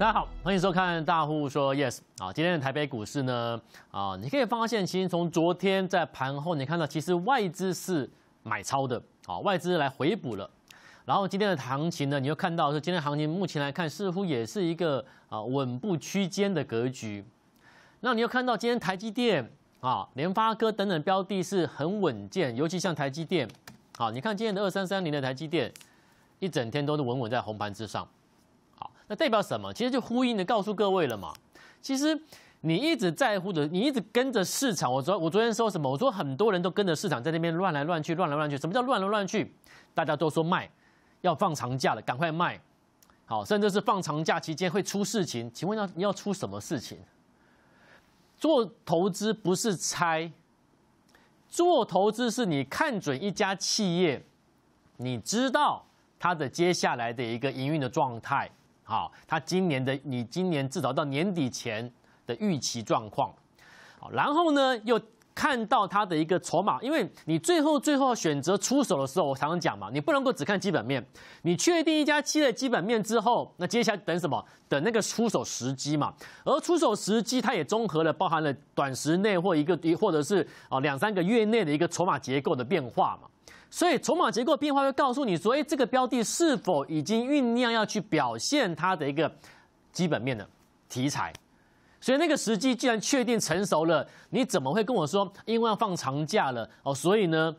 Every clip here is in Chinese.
大家好，欢迎收看《大户说 Yes》。啊。今天的台北股市呢，啊，你可以发现，其实从昨天在盘后，你看到其实外资是买超的，啊，外资来回补了。然后今天的行情呢，你又看到是今天行情目前来看，似乎也是一个啊稳步区间的格局。那你又看到今天台积电啊、联发科等等标的是很稳健，尤其像台积电，好，你看今天的二三三零的台积电，一整天都是稳稳在红盘之上。那代表什么？其实就呼应的告诉各位了嘛。其实你一直在乎的，你一直跟着市场。我昨我昨天说什么？我说很多人都跟着市场在那边乱来乱去，乱来乱去。什么叫乱来乱去？大家都说卖，要放长假了，赶快卖。好，甚至是放长假期间会出事情。请问要你要出什么事情？做投资不是猜，做投资是你看准一家企业，你知道它的接下来的一个营运的状态。好，他今年的，你今年至少到年底前的预期状况，好，然后呢又。看到它的一个筹码，因为你最后最后选择出手的时候，我常常讲嘛，你不能够只看基本面，你确定一家七的基本面之后，那接下来等什么？等那个出手时机嘛。而出手时机，它也综合了包含了短时内或一个或者是啊两三个月内的一个筹码结构的变化嘛。所以筹码结构变化会告诉你说，哎，这个标的是否已经酝酿要去表现它的一个基本面的题材。所以那个时机既然确定成熟了，你怎么会跟我说？因为要放长假了哦，所以呢，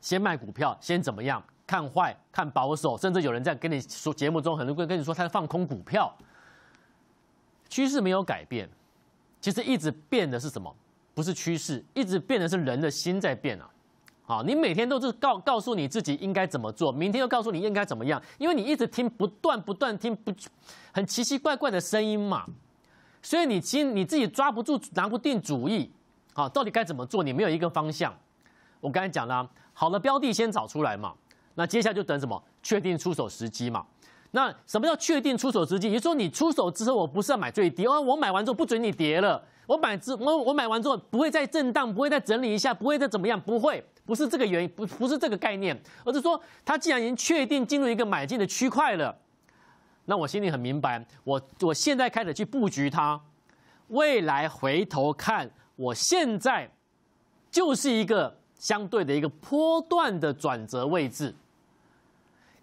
先卖股票，先怎么样？看坏，看保守，甚至有人在跟你说节目中，很多人跟你说他在放空股票，趋势没有改变，其实一直变的是什么？不是趋势，一直变的是人的心在变啊！好，你每天都是告告诉你自己应该怎么做，明天又告诉你应该怎么样，因为你一直听，不断不断听，不很奇奇怪怪的声音嘛。所以你其实你自己抓不住、拿不定主意，啊，到底该怎么做？你没有一个方向。我刚才讲了，好的标的先找出来嘛，那接下来就等什么？确定出手时机嘛。那什么叫确定出手时机？也是说你出手之后，我不是要买最低哦？我买完之后不准你跌了，我买之我我买完之后不会再震荡，不会再整理一下，不会再怎么样？不会，不是这个原因，不不是这个概念，而是说它既然已经确定进入一个买进的区块了。那我心里很明白，我我现在开始去布局它，未来回头看，我现在就是一个相对的一个波段的转折位置。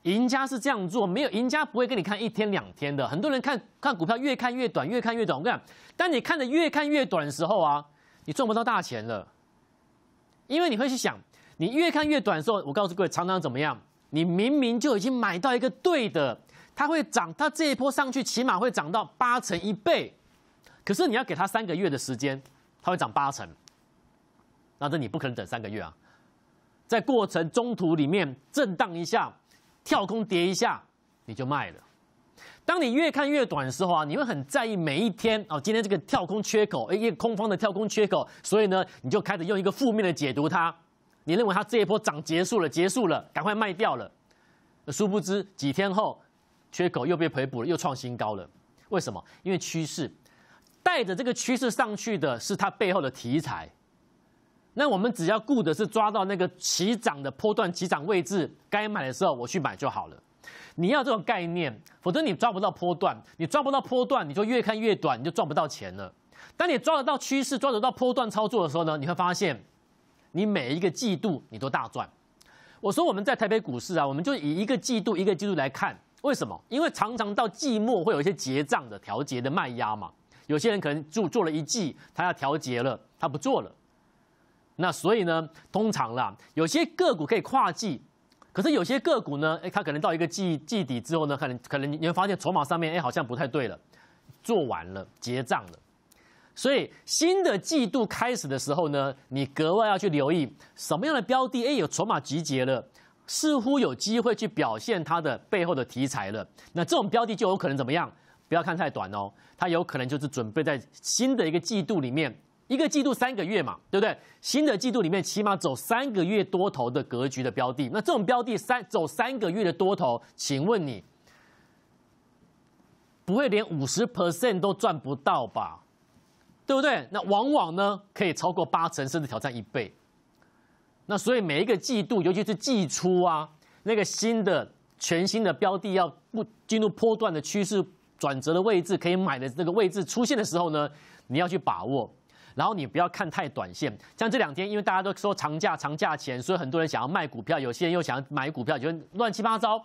赢家是这样做，没有赢家不会跟你看一天两天的。很多人看看股票越看越短，越看越短。我跟你讲，当你看的越看越短的时候啊，你赚不到大钱了，因为你会去想，你越看越短的时候，我告诉各位常常怎么样，你明明就已经买到一个对的。它会涨，它这一波上去起码会涨到八成一倍。可是你要给它三个月的时间，它会涨八成。那这你不可能等三个月啊，在过程中途里面震荡一下，跳空跌一下，你就卖了。当你越看越短的时候啊，你会很在意每一天哦。今天这个跳空缺口，哎，空方的跳空缺口，所以呢，你就开始用一个负面的解读它。你认为它这一波涨结束了，结束了，赶快卖掉了。殊不知几天后。缺口又被回补了，又创新高了。为什么？因为趋势带着这个趋势上去的是它背后的题材。那我们只要顾的是抓到那个起涨的波段起涨位置，该买的时候我去买就好了。你要这种概念，否则你抓不到波段，你抓不到波段，你就越看越短，你就赚不到钱了。当你抓得到趋势，抓得到波段操作的时候呢，你会发现你每一个季度你都大赚。我说我们在台北股市啊，我们就以一个季度一个季度来看。为什么？因为常常到季末会有一些结账的调节的卖压嘛。有些人可能做做了一季，他要调节了，他不做了。那所以呢，通常啦，有些个股可以跨季，可是有些个股呢，哎，他可能到一个季季底之后呢，可能可能你发现筹码上面哎好像不太对了，做完了结账了。所以新的季度开始的时候呢，你格外要去留意什么样的标的，哎，有筹码集结了。似乎有机会去表现它的背后的题材了，那这种标的就有可能怎么样？不要看太短哦，它有可能就是准备在新的一个季度里面，一个季度三个月嘛，对不对？新的季度里面起码走三个月多头的格局的标的，那这种标的三走三个月的多头，请问你不会连五十 percent 都赚不到吧？对不对？那往往呢可以超过八成，甚至挑战一倍。那所以每一个季度，尤其是季初啊，那个新的、全新的标的要不进入波段的趋势转折的位置，可以买的这个位置出现的时候呢，你要去把握。然后你不要看太短线，像这两天，因为大家都说长假、长假前，所以很多人想要卖股票，有些人又想要买股票，就乱七八糟。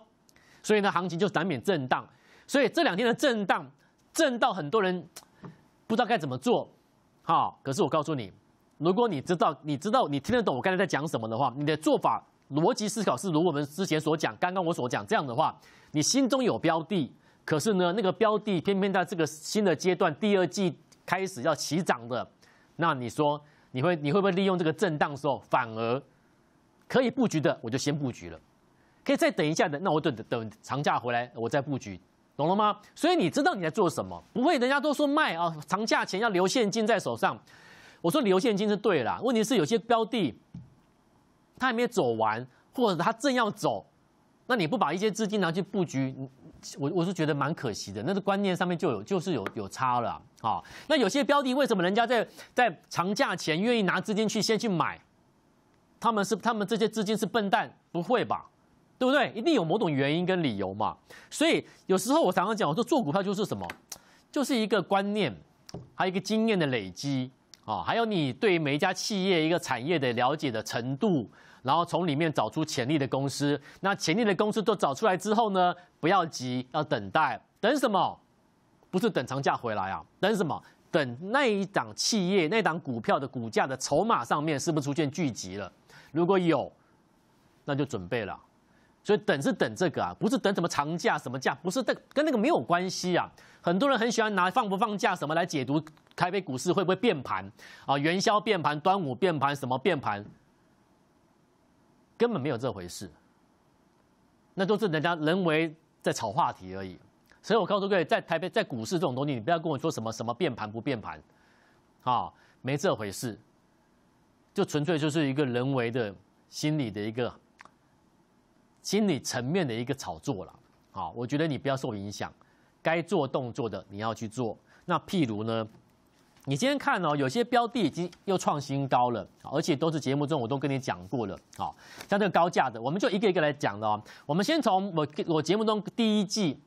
所以呢，行情就难免震荡。所以这两天的震荡，震到很多人不知道该怎么做。好，可是我告诉你。如果你知道，你知道，你听得懂我刚才在讲什么的话，你的做法逻辑思考是如我们之前所讲，刚刚我所讲这样的话，你心中有标的，可是呢，那个标的偏偏在这个新的阶段第二季开始要起涨的，那你说你会你会不会利用这个震荡时候反而可以布局的？我就先布局了，可以再等一下的，那我等等长假回来我再布局，懂了吗？所以你知道你在做什么，不会人家都说卖啊，长假前要留现金在手上。我说留现金是对了，问题是有些标的，它还没走完，或者它正要走，那你不把一些资金拿去布局，我我是觉得蛮可惜的。那个观念上面就有就是有有差了啊。那有些标的为什么人家在在长假前愿意拿资金去先去买？他们是他们这些资金是笨蛋不会吧？对不对？一定有某种原因跟理由嘛。所以有时候我常常讲，我说做股票就是什么，就是一个观念，还有一个经验的累积。啊，还有你对每一家企业一个产业的了解的程度，然后从里面找出潜力的公司。那潜力的公司都找出来之后呢，不要急，要等待。等什么？不是等长假回来啊，等什么？等那一档企业那档股票的股价的筹码上面是不是出现聚集了？如果有，那就准备了。所以等是等这个啊，不是等什么长假什么假，不是跟那个没有关系啊。很多人很喜欢拿放不放假什么来解读台北股市会不会变盘啊，元宵变盘、端午变盘什么变盘，根本没有这回事。那都是人家人为在炒话题而已。所以我告诉各位，在台北在股市这种东西，你不要跟我说什么什么变盘不变盘啊，没这回事，就纯粹就是一个人为的心理的一个。心理层面的一个炒作了，好，我觉得你不要受影响，该做动作的你要去做。那譬如呢，你今天看哦，有些标的已经又创新高了，而且都是节目中我都跟你讲过了，好，像这个高价的，我们就一个一个来讲了。我们先从我我节目中第一季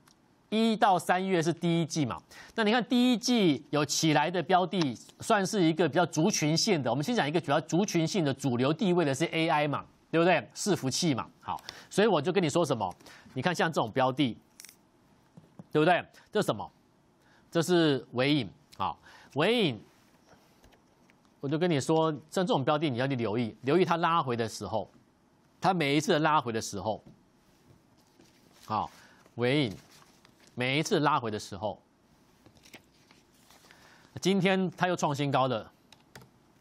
一到三月是第一季嘛，那你看第一季有起来的标的，算是一个比较族群性的。我们先讲一个主要族群性的主流地位的是 AI 嘛。对不对？是服气器嘛？好，所以我就跟你说什么？你看像这种标的，对不对？这是什么？这是尾影啊！尾影，我就跟你说，像这种标的，你要去留意，留意它拉回的时候，它每一次拉回的时候，好，尾影，每一次拉回的时候，今天它又创新高的，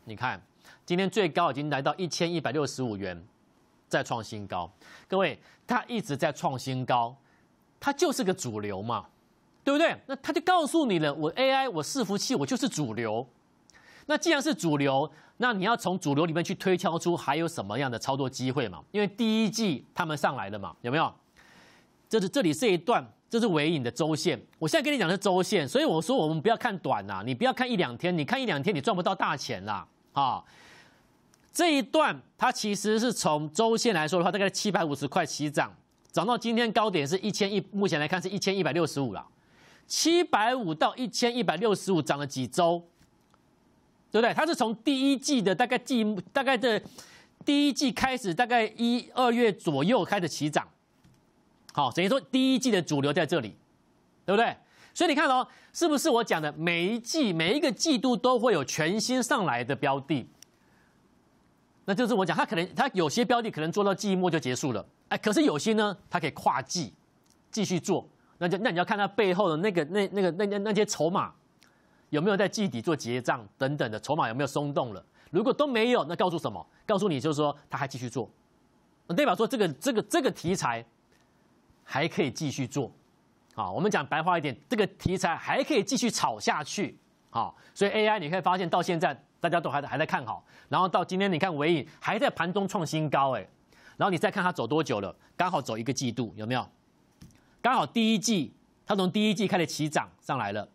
你看，今天最高已经来到一千一百六十五元。在创新高，各位，它一直在创新高，它就是个主流嘛，对不对？那它就告诉你了，我 AI，我伺服器，我就是主流。那既然是主流，那你要从主流里面去推敲出还有什么样的操作机会嘛？因为第一季他们上来了嘛，有没有？这是这里这一段，这是尾影的周线。我现在跟你讲的是周线，所以我说我们不要看短呐，你不要看一两天，你看一两天你赚不到大钱啦啊。这一段它其实是从周线来说的话，大概七百五十块起涨，涨到今天高点是一千一，目前来看是一千一百六十五了。七百五到一千一百六十五涨了几周，对不对？它是从第一季的大概季，大概的第一季开始，大概一二月左右开始起涨。好，等于说第一季的主流在这里，对不对？所以你看哦，是不是我讲的每一季每一个季度都会有全新上来的标的？那就是我讲，他可能他有些标的可能做到季末就结束了，哎，可是有些呢，它可以跨季继续做。那就那你要看它背后的那个那那个那那那些筹码有没有在季底做结账等等的筹码有没有松动了。如果都没有，那告诉什么？告诉你就是说他还继续做，代表说这个这个这个题材还可以继续做。好，我们讲白话一点，这个题材还可以继续炒下去。好，所以 AI 你可以发现到现在。大家都还还在看好，然后到今天你看尾影还在盘中创新高哎，然后你再看它走多久了？刚好走一个季度，有没有？刚好第一季它从第一季开始起涨上来了，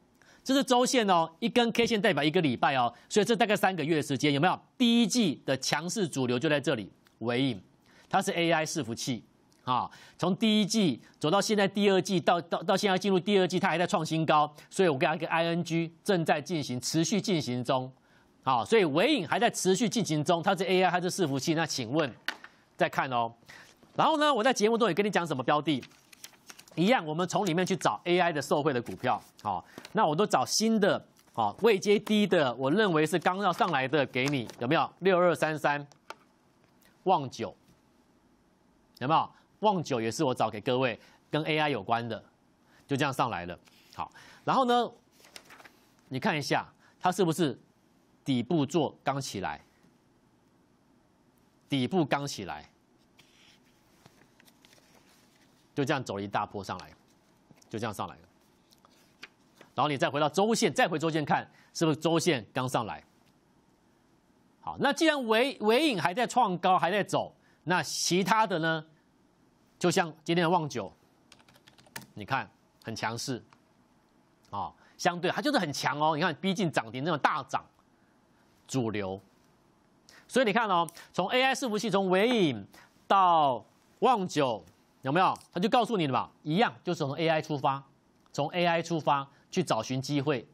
这是周线哦，一根 K 线代表一个礼拜哦，所以这大概三个月的时间，有没有？第一季的强势主流就在这里，尾影，它是 AI 伺服器啊，从第一季走到现在第二季，到到到现在进入第二季，它还在创新高，所以我跟它跟 ING 正在进行，持续进行中。好，所以尾影还在持续进行中，它是 AI 还是伺服器？那请问，再看哦。然后呢，我在节目中也跟你讲什么标的，一样，我们从里面去找 AI 的受惠的股票。好，那我都找新的，好，位阶低的，我认为是刚要上来的，给你有没有？六二三三，望九，有没有？望九也是我找给各位跟 AI 有关的，就这样上来了。好，然后呢，你看一下它是不是？底部做刚起来，底部刚起来，就这样走了一大波上来，就这样上来了。然后你再回到周线，再回周线看，是不是周线刚上来？好，那既然尾尾影还在创高，还在走，那其他的呢？就像今天的望九，你看很强势，啊，相对它就是很强哦。你看逼近涨停那种大涨。主流，所以你看哦，从 AI 伺服器从微影到望九，有没有？他就告诉你了吧，一样就是从 AI 出发，从 AI 出发去找寻机会，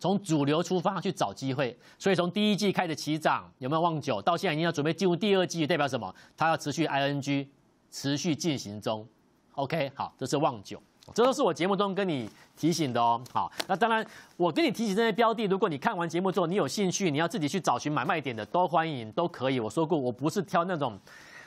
从主流出发去找机会。所以从第一季开始起涨，有没有望九？到现在你要准备进入第二季，代表什么？它要持续 ING，持续进行中。OK，好，这是望九。这都是我节目中跟你提醒的哦。好，那当然，我跟你提醒这些标的，如果你看完节目之后，你有兴趣，你要自己去找寻买卖点的，都欢迎，都可以。我说过，我不是挑那种，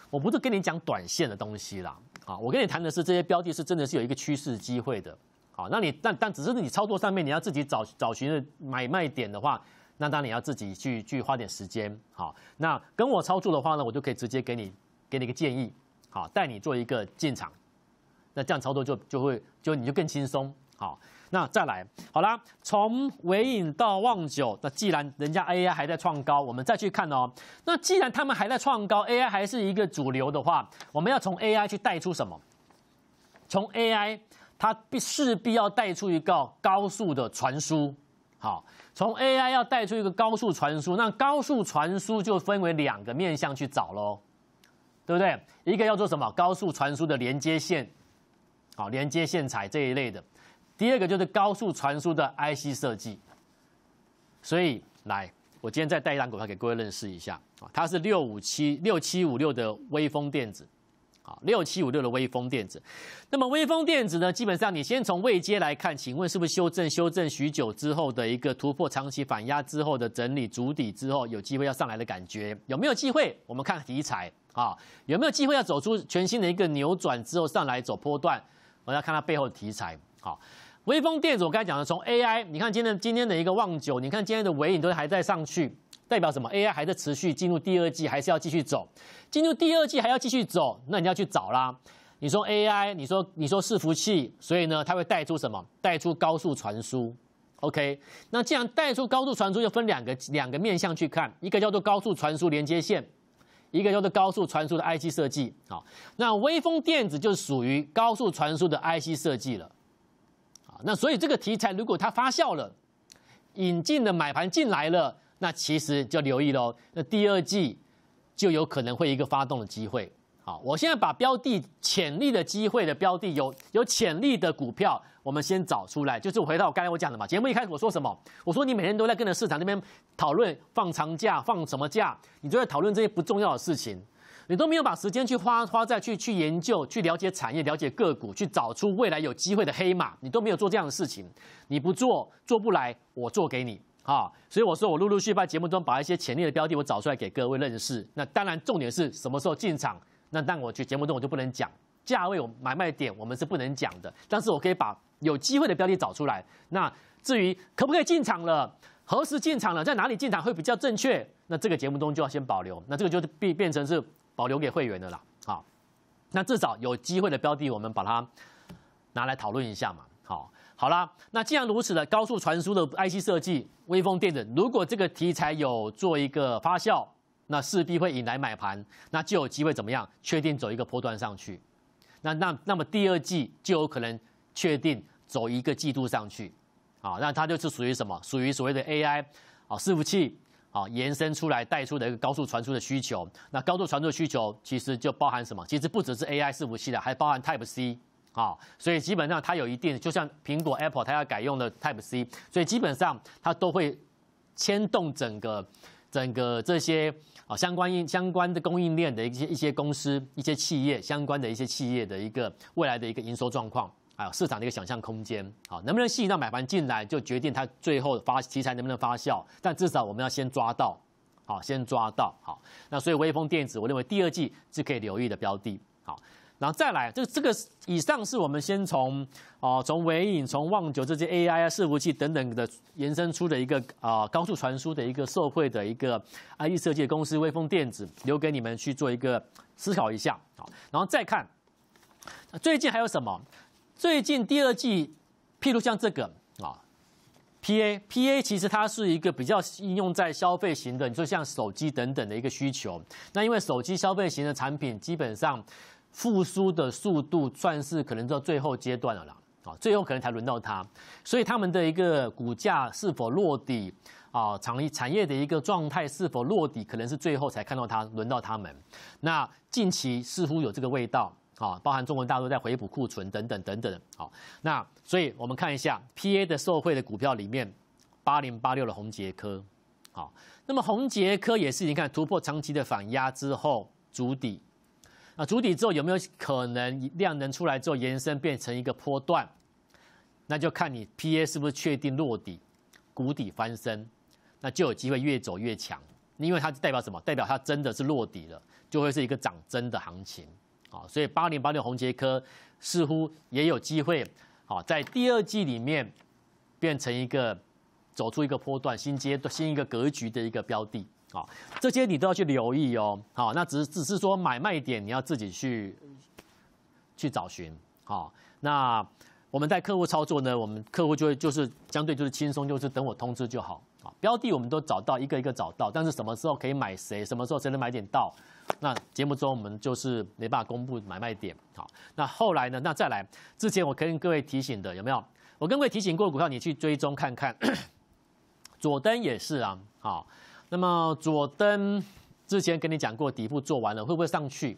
我不是跟你讲短线的东西啦。啊，我跟你谈的是这些标的，是真的是有一个趋势机会的。好，那你但但只是你操作上面，你要自己找找寻买卖点的话，那当然你要自己去去花点时间。好，那跟我操作的话呢，我就可以直接给你给你一个建议，好，带你做一个进场。那这样操作就就会就你就更轻松好，那再来好啦，从尾影到望九，那既然人家 AI 还在创高，我们再去看哦。那既然他们还在创高，AI 还是一个主流的话，我们要从 AI 去带出什么？从 AI 它必势必要带出一个高速的传输，好，从 AI 要带出一个高速传输，那高速传输就分为两个面向去找喽，对不对？一个要做什么？高速传输的连接线。好，连接线材这一类的，第二个就是高速传输的 IC 设计。所以来，我今天再带一张股票给各位认识一下啊，它是六五七六七五六的微风电子，好，六七五六的微风电子。那么微风电子呢，基本上你先从位阶来看，请问是不是修正修正许久之后的一个突破长期反压之后的整理足底之后，有机会要上来的感觉？有没有机会？我们看题材啊，有没有机会要走出全新的一个扭转之后上来走波段？我们要看它背后的题材。好，微风电子我刚才讲的，从 AI，你看今天今天的一个望九，你看今天的尾影都还在上去，代表什么？AI 还在持续进入第二季，还是要继续走？进入第二季还要继续走，那你要去找啦。你说 AI，你说你说伺服器，所以呢，它会带出什么？带出高速传输。OK，那既然带出高速传输，就分两个两个面向去看，一个叫做高速传输连接线。一个叫做高速传输的 IC 设计，好，那微风电子就属于高速传输的 IC 设计了，啊，那所以这个题材如果它发酵了，引进的买盘进来了，那其实就留意喽，那第二季就有可能会一个发动的机会。好，我现在把标的潜力的机会的标的有有潜力的股票，我们先找出来。就是回到刚才我讲的嘛，节目一开始我说什么？我说你每天都在跟着市场那边讨论放长假放什么假，你都在讨论这些不重要的事情，你都没有把时间去花花在去去研究、去了解产业、了解个股、去找出未来有机会的黑马，你都没有做这样的事情。你不做做不来，我做给你啊！所以我说我陆陆续续在节目中把一些潜力的标的我找出来给各位认识。那当然，重点是什么时候进场？那但我去节目中我就不能讲价位、买卖点，我们是不能讲的。但是我可以把有机会的标的找出来。那至于可不可以进场了、何时进场了、在哪里进场会比较正确，那这个节目中就要先保留。那这个就变变成是保留给会员的啦。好，那至少有机会的标的，我们把它拿来讨论一下嘛。好，好啦，那既然如此的高速传输的 IC 设计、微风电子，如果这个题材有做一个发酵。那势必会引来买盘，那就有机会怎么样确定走一个波段上去，那那那么第二季就有可能确定走一个季度上去，啊，那它就是属于什么？属于所谓的 AI 啊，伺服器啊，延伸出来带出的一个高速传输的需求。那高速传输需求其实就包含什么？其实不只是 AI 伺服器的，还包含 Type C 啊，所以基本上它有一定，就像苹果 Apple 它要改用的 Type C，所以基本上它都会牵动整个整个这些。啊，相关应相关的供应链的一些一些公司、一些企业，相关的一些企业的一个未来的一个营收状况，还有市场的一个想象空间，好，能不能吸引到买盘进来，就决定它最后发题材能不能发酵。但至少我们要先抓到，好，先抓到，好。那所以威风电子，我认为第二季是可以留意的标的，好。然后再来，这这个以上是我们先从啊，从微影、从望九这些 AI 啊、伺服器等等的延伸出的一个啊高速传输的一个社会的一个 I E 设计公司微风电子，留给你们去做一个思考一下。好，然后再看最近还有什么？最近第二季，譬如像这个啊 P A P A，其实它是一个比较应用在消费型的，你说像手机等等的一个需求。那因为手机消费型的产品基本上。复苏的速度算是可能到最后阶段了啦，啊，最后可能才轮到它，所以他们的一个股价是否落底，啊，长力产业的一个状态是否落底，可能是最后才看到它轮到他们。那近期似乎有这个味道，啊，包含中文大陆在回补库存等等等等，好，那所以我们看一下 P A 的受惠的股票里面，八零八六的红杰科，好，那么红杰科也是你看突破长期的反压之后，足底。啊，筑底之后有没有可能量能出来之后延伸变成一个波段？那就看你 P A 是不是确定落底，谷底翻身，那就有机会越走越强。因为它代表什么？代表它真的是落底了，就会是一个涨真的行情啊。所以八零八六红杰科似乎也有机会好在第二季里面变成一个走出一个波段、新阶段新一个格局的一个标的。好，这些你都要去留意哦。好，那只只是说买卖点你要自己去去找寻。好，那我们在客户操作呢，我们客户就就是相对就是轻松，就是等我通知就好。啊，标的我们都找到一个一个找到，但是什么时候可以买，谁什么时候谁能买点到？那节目中我们就是没办法公布买卖点。好，那后来呢？那再来之前我跟各位提醒的有没有？我跟各位提醒过股票，你去追踪看看。左 登也是啊，好。那么左灯之前跟你讲过，底部做完了会不会上去？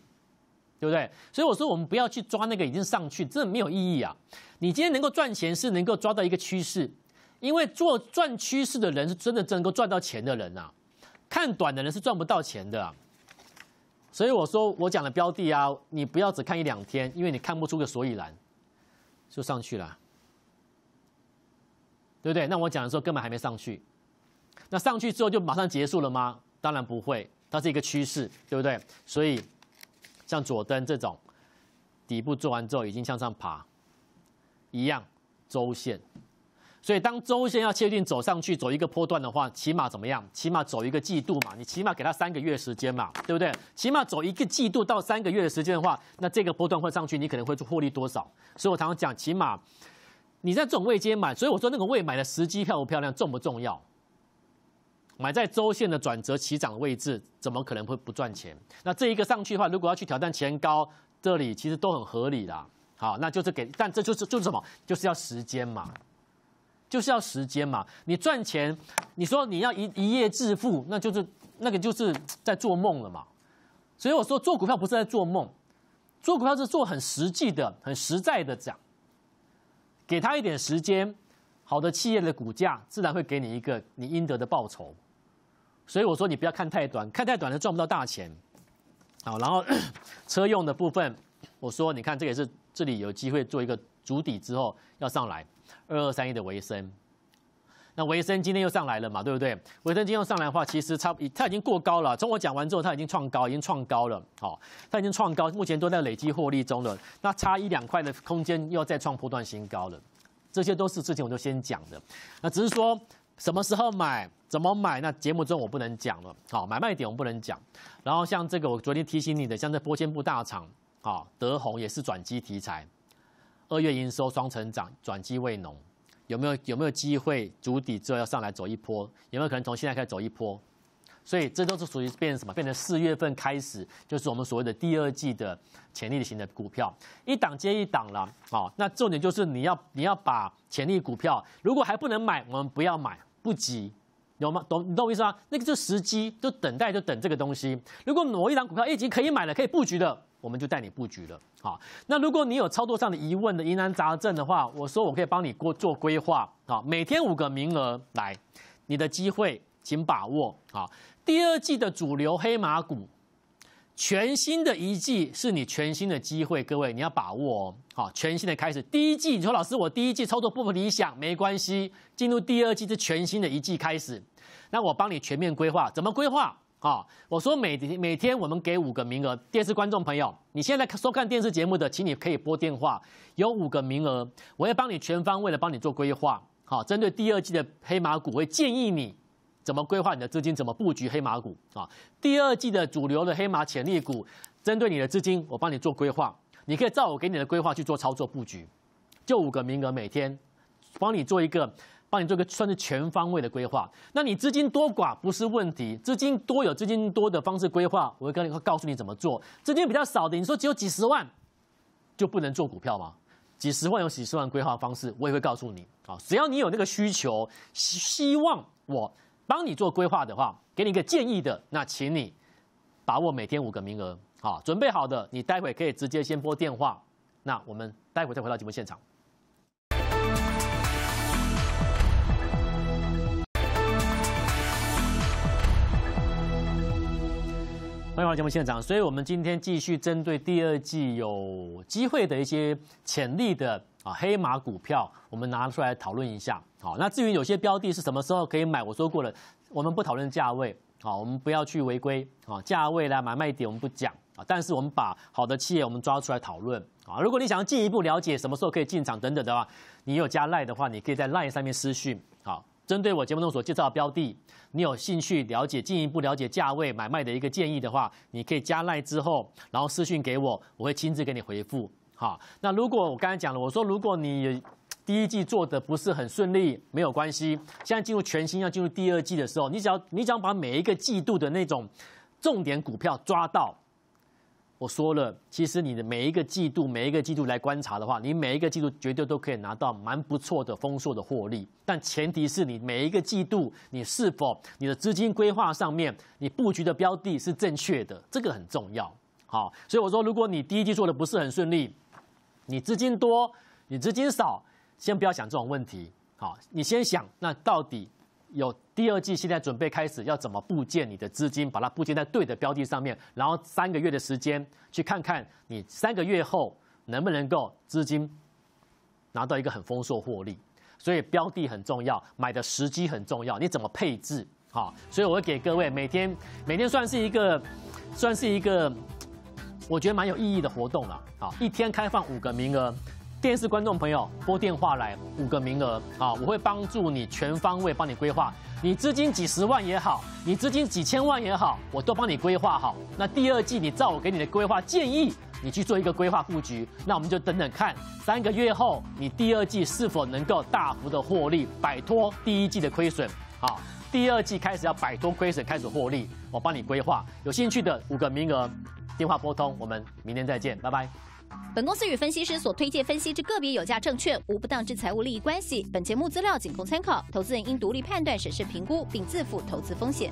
对不对？所以我说我们不要去抓那个已经上去，这没有意义啊！你今天能够赚钱是能够抓到一个趋势，因为做赚趋势的人是真的能够赚到钱的人啊。看短的人是赚不到钱的，所以我说我讲的标的啊，你不要只看一两天，因为你看不出个所以然，就上去了，对不对？那我讲的时候根本还没上去。那上去之后就马上结束了吗？当然不会，它是一个趋势，对不对？所以像左灯这种底部做完之后已经向上爬，一样周线。所以当周线要确定走上去走一个波段的话，起码怎么样？起码走一个季度嘛，你起码给它三个月时间嘛，对不对？起码走一个季度到三个月的时间的话，那这个波段会上去，你可能会获利多少？所以我常常讲，起码你在这种位阶买，所以我说那个位买的时机漂不漂亮重不重要？买在周线的转折起涨位置，怎么可能会不赚钱？那这一个上去的话，如果要去挑战前高，这里其实都很合理的。好，那就是给，但这就是就是什么？就是要时间嘛，就是要时间嘛。你赚钱，你说你要一一夜致富，那就是那个就是在做梦了嘛。所以我说做股票不是在做梦，做股票是做很实际的、很实在的讲。给他一点时间，好的企业的股价自然会给你一个你应得的报酬。所以我说你不要看太短，看太短了赚不到大钱，好，然后 车用的部分，我说你看这也是这里有机会做一个主底之后要上来，二二三一的维生，那维生今天又上来了嘛，对不对？维生今天又上来的话，其实差不，它已经过高了。从我讲完之后，它已经创高，已经创高了，好，它已经创高，目前都在累积获利中了。那差一两块的空间又要再创波段新高了，这些都是之前我就先讲的，那只是说什么时候买。怎么买？那节目中我不能讲了，好，买卖点我不能讲。然后像这个，我昨天提醒你的，像这玻纤布大厂啊，德宏也是转机题材，二月营收双成长，转机为农，有没有有没有机会？主底之后要上来走一波，有没有可能从现在开始走一波？所以这都是属于变成什么？变成四月份开始，就是我们所谓的第二季的潜力型的股票，一档接一档了。好，那重点就是你要你要把潜力股票，如果还不能买，我们不要买，不急。懂吗？懂你懂我意思吗？那个就时机，就等待，就等这个东西。如果某一张股票已经可以买了，可以布局的，我们就带你布局了。好，那如果你有操作上的疑问的疑难杂症的话，我说我可以帮你过做规划。好，每天五个名额，来，你的机会请把握。好，第二季的主流黑马股。全新的一季是你全新的机会，各位你要把握哦！好，全新的开始，第一季你说老师我第一季操作不理想没关系，进入第二季是全新的一季开始，那我帮你全面规划，怎么规划啊？我说每每天我们给五个名额，电视观众朋友，你现在收看电视节目的，请你可以拨电话，有五个名额，我会帮你全方位的帮你做规划，好，针对第二季的黑马股会建议你。怎么规划你的资金？怎么布局黑马股啊？第二季的主流的黑马潜力股，针对你的资金，我帮你做规划。你可以照我给你的规划去做操作布局。就五个名额，每天帮你做一个，帮你做个算是全方位的规划。那你资金多寡不是问题，资金多有资金多的方式规划，我会跟你会告诉你怎么做。资金比较少的，你说只有几十万，就不能做股票吗？几十万有几十万规划方式，我也会告诉你啊。只要你有那个需求，希望我。帮你做规划的话，给你一个建议的，那请你把握每天五个名额啊！准备好的，你待会可以直接先拨电话。那我们待会再回到节目现场。欢迎回到节目现场，所以我们今天继续针对第二季有机会的一些潜力的。啊，黑马股票我们拿出来讨论一下。好，那至于有些标的是什么时候可以买，我说过了，我们不讨论价位。好，我们不要去违规。好，价位啦、买卖点我们不讲。啊，但是我们把好的企业我们抓出来讨论。啊，如果你想要进一步了解什么时候可以进场等等的话，你有加赖的话，你可以在赖上面私讯。好，针对我节目中所介绍标的，你有兴趣了解进一步了解价位买卖的一个建议的话，你可以加赖之后，然后私讯给我，我会亲自给你回复。好，那如果我刚才讲了，我说如果你第一季做的不是很顺利，没有关系。现在进入全新，要进入第二季的时候，你只要你只要把每一个季度的那种重点股票抓到，我说了，其实你的每一个季度每一个季度来观察的话，你每一个季度绝对都可以拿到蛮不错的丰硕的获利。但前提是你每一个季度你是否你的资金规划上面你布局的标的是正确的，这个很重要。好，所以我说，如果你第一季做的不是很顺利。你资金多，你资金少，先不要想这种问题，好，你先想那到底有第二季现在准备开始要怎么布建你的资金，把它布建在对的标的上面，然后三个月的时间去看看你三个月后能不能够资金拿到一个很丰硕获利，所以标的很重要，买的时机很重要，你怎么配置，好，所以我会给各位每天每天算是一个算是一个。我觉得蛮有意义的活动了，啊，一天开放五个名额，电视观众朋友拨电话来，五个名额，啊，我会帮助你全方位帮你规划，你资金几十万也好，你资金几千万也好，我都帮你规划好。那第二季你照我给你的规划建议，你去做一个规划布局，那我们就等等看，三个月后你第二季是否能够大幅的获利，摆脱第一季的亏损，好，第二季开始要摆脱亏损开始获利，我帮你规划，有兴趣的五个名额。电话拨通，我们明天再见，拜拜。本公司与分析师所推介分析之个别有价证券无不当之财务利益关系。本节目资料仅供参考，投资人应独立判断、审视、评估，并自负投资风险。